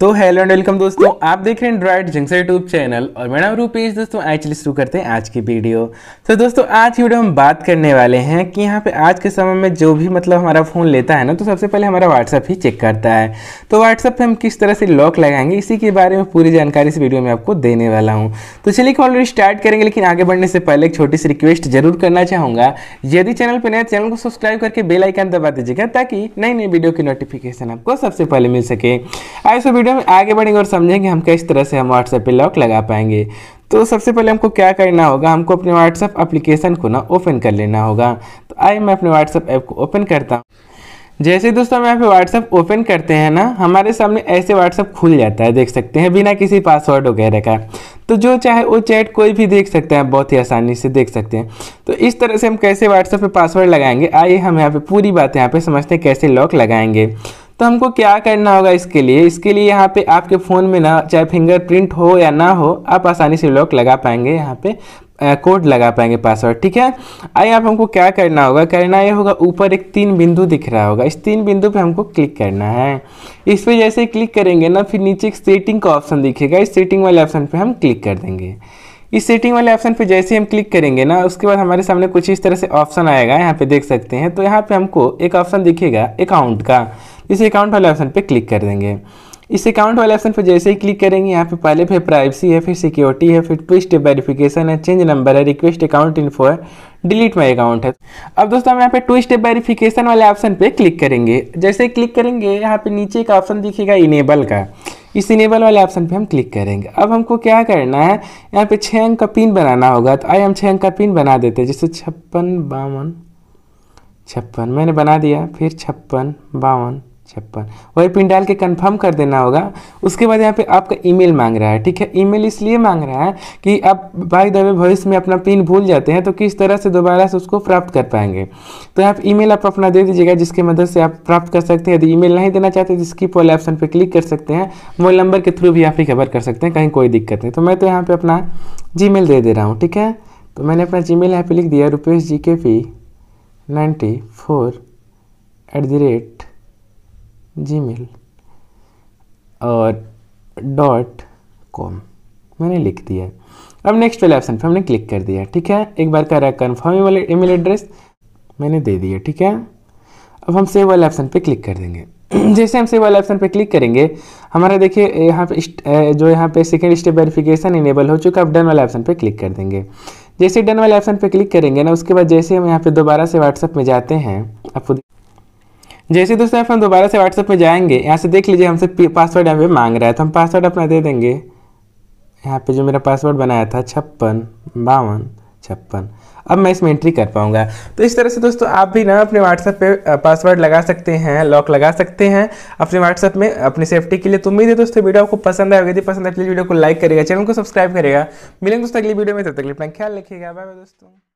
तो hello and welcome दोस्तों आप देख रहे हैं ड्राइड जंक्सर यूट्यूब चैनल और मैं नाम रूपेश दोस्तों एक्चुअली शुरू करते हैं आज की वीडियो तो दोस्तों आज की वीडियो हम बात करने वाले हैं कि यहाँ पे आज के समय में जो भी मतलब हमारा फ़ोन लेता है ना तो सबसे पहले हमारा व्हाट्सअप ही चेक करता है तो व्हाट्सअप पर हम किस तरह से लॉक लगाएंगे इसी के बारे में पूरी जानकारी इस वीडियो में आपको देने वाला हूँ तो चलिए ऑलरेडी स्टार्ट करेंगे लेकिन आगे बढ़ने से पहले एक छोटी सी रिक्वेस्ट जरूर करना चाहूँगा यदि चैनल पर नया चैनल को सब्सक्राइब करके बेलाइकन दबा दीजिएगा ताकि नई नई वीडियो की नोटिफिकेशन आपको सबसे पहले मिल सके आज वीडियो वीडियो में आगे बढ़ेंगे और समझेंगे हम किस तरह से हम व्हाट्सएप पे लॉक लगा पाएंगे तो सबसे पहले हमको क्या करना होगा हमको अपने व्हाट्सएप एप्लीकेशन को ना ओपन कर लेना होगा तो आइए मैं अपने व्हाट्सएप ऐप को ओपन करता हूँ जैसे ही दोस्तों हम यहाँ पे व्हाट्सअप ओपन करते हैं ना हमारे सामने ऐसे व्हाट्सअप खुल जाता है देख सकते हैं बिना किसी पासवर्ड वगैरह का तो जो चाहे वो चैट कोई भी देख सकते हैं बहुत ही आसानी से देख सकते हैं तो इस तरह से हम कैसे व्हाट्सअप पे पासवर्ड लगाएंगे आइए हम यहाँ पे पूरी बात यहाँ पे समझते हैं कैसे लॉक लगाएंगे तो हमको क्या करना होगा इसके लिए इसके लिए यहाँ पे आपके फ़ोन में ना चाहे फिंगरप्रिंट हो या ना हो आप आसानी से लॉक लगा पाएंगे यहाँ पे कोड लगा पाएंगे पासवर्ड ठीक है आइए आप हमको क्या करना होगा करना ये होगा ऊपर एक तीन बिंदु दिख रहा होगा इस तीन बिंदु पे हमको क्लिक करना है इस पर जैसे क्लिक करेंगे ना फिर नीचे एक सेटिंग का ऑप्शन दिखेगा इस सेटिंग वाले ऑप्शन पर हम क्लिक कर देंगे इस सेटिंग वाले ऑप्शन पे जैसे हम क्लिक करेंगे ना उसके बाद हमारे सामने कुछ इस तरह से ऑप्शन आएगा यहाँ पे देख सकते हैं तो यहाँ पे हमको एक ऑप्शन दिखेगा अकाउंट का इस अकाउंट वाले ऑप्शन पर क्लिक कर देंगे इस अकाउंट वाले ऑप्शन पर जैसे ही क्लिक करेंगे यहाँ पे पहले फिर प्राइवेसी है फिर सिक्योरिटी है फिर टू स्टेप वेरिफिकेशन है चेंज नंबर है रिक्वेस्ट अकाउंट इन्फो है डिलीट माई अकाउंट है अब दोस्तों हम यहाँ पे टू स्टेप वेरिफिकेशन वाले ऑप्शन पे क्लिक करेंगे जैसे ही क्लिक करेंगे यहाँ पे नीचे एक ऑप्शन दिखेगा इनेबल का इस इनेबल वाले ऑप्शन पे हम क्लिक करेंगे अब हमको क्या करना है यहाँ पे छः अंक का पिन बनाना होगा तो आई हम छः अंक का पिन बना देते हैं जैसे छप्पन बावन छप्पन मैंने बना दिया फिर छप्पन बावन छप्पन वही पिन डाल के कन्फर्म कर देना होगा उसके बाद यहाँ पे आपका ईमेल मांग रहा है ठीक है ईमेल इसलिए मांग रहा है कि आप भाई दबे भविष्य में अपना पिन भूल जाते हैं तो किस तरह से दोबारा से उसको प्राप्त कर पाएंगे तो यहाँ मेल आप अपना दे दीजिएगा जिसकी मदद से आप प्राप्त कर सकते हैं यदि ईमेल नहीं देना चाहते तो स्कीप वाले ऑप्शन पर क्लिक कर सकते हैं मोबाइल नंबर के थ्रू भी आप रिकवर कर सकते हैं कहीं कोई दिक्कत नहीं तो मैं तो यहाँ पर अपना जी दे दे रहा हूँ ठीक है तो मैंने अपना जी मेल यहाँ पर लिख दिया Rupesh ji K P ninety four at the rate Gmail और डॉट कॉम मैंने लिख दिया है अब नेक्स्ट वाले ऑप्शन पर हमने क्लिक कर दिया ठीक है एक बार कह रहा है कन्फर्म ईमेल एड्रेस मैंने दे दिया ठीक है अब हम सेव वाले ऑप्शन पे क्लिक कर देंगे जैसे हम सेव वाले ऑप्शन पे क्लिक करेंगे हमारा देखिए यहाँ पे जो यहाँ पे सेकेंड स्टेप वेरिफिकेशन इनेबल हो चुका है अब डन वाले ऑप्शन पे क्लिक कर देंगे जैसे डन वाले ऑप्शन पे क्लिक करेंगे ना उसके बाद जैसे हम यहाँ पे दोबारा से व्हाट्सअप में जाते हैं आप खुद जैसे दोस्तों आप हम दोबारा से व्हाट्सएप में जाएंगे यहाँ से देख लीजिए हमसे पासवर्ड यहाँ पे मांग रहा है तो हम पासवर्ड अपना दे देंगे यहाँ पे जो मेरा पासवर्ड बनाया था छप्पन बावन छप्पन अब मैं इसमें एंट्री कर पाऊंगा तो इस तरह से दोस्तों आप भी ना अपने व्हाट्सएप पे पासवर्ड लगा सकते हैं लॉक लगा सकते हैं अपने व्हाट्सएप में अपनी सेफ्टी के लिए तो उम्मीद है दोस्तों वीडियो आपको पसंद आएगा यदि पसंद आए प्लीज़ तो वीडियो को लाइक करेगा चैनल को सब्सक्राइब करेगा मिलेंगे दोस्तों अगली वीडियो में तब तक अपना ख्याल रखिएगा बाय बाय दोस्तों